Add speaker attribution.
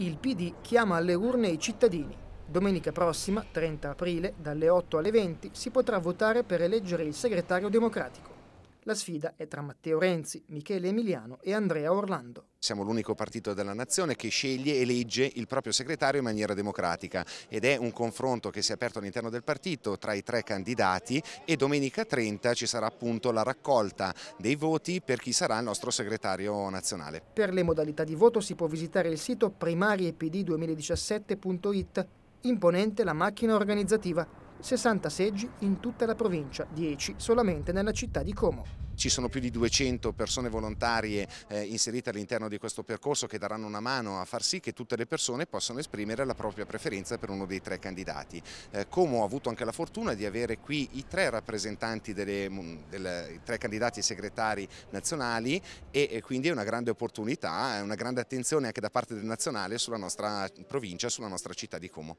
Speaker 1: Il PD chiama alle urne i cittadini. Domenica prossima, 30 aprile, dalle 8 alle 20, si potrà votare per eleggere il segretario democratico. La sfida è tra Matteo Renzi, Michele Emiliano e Andrea Orlando.
Speaker 2: Siamo l'unico partito della nazione che sceglie e legge il proprio segretario in maniera democratica ed è un confronto che si è aperto all'interno del partito tra i tre candidati e domenica 30 ci sarà appunto la raccolta dei voti per chi sarà il nostro segretario nazionale.
Speaker 1: Per le modalità di voto si può visitare il sito primariepd2017.it, imponente la macchina organizzativa 60 seggi in tutta la provincia, 10 solamente nella città di Como.
Speaker 2: Ci sono più di 200 persone volontarie eh, inserite all'interno di questo percorso che daranno una mano a far sì che tutte le persone possano esprimere la propria preferenza per uno dei tre candidati. Eh, Como ha avuto anche la fortuna di avere qui i tre rappresentanti delle, mm, i tre candidati segretari nazionali e, e quindi è una grande opportunità, è una grande attenzione anche da parte del nazionale sulla nostra provincia, sulla nostra città di Como.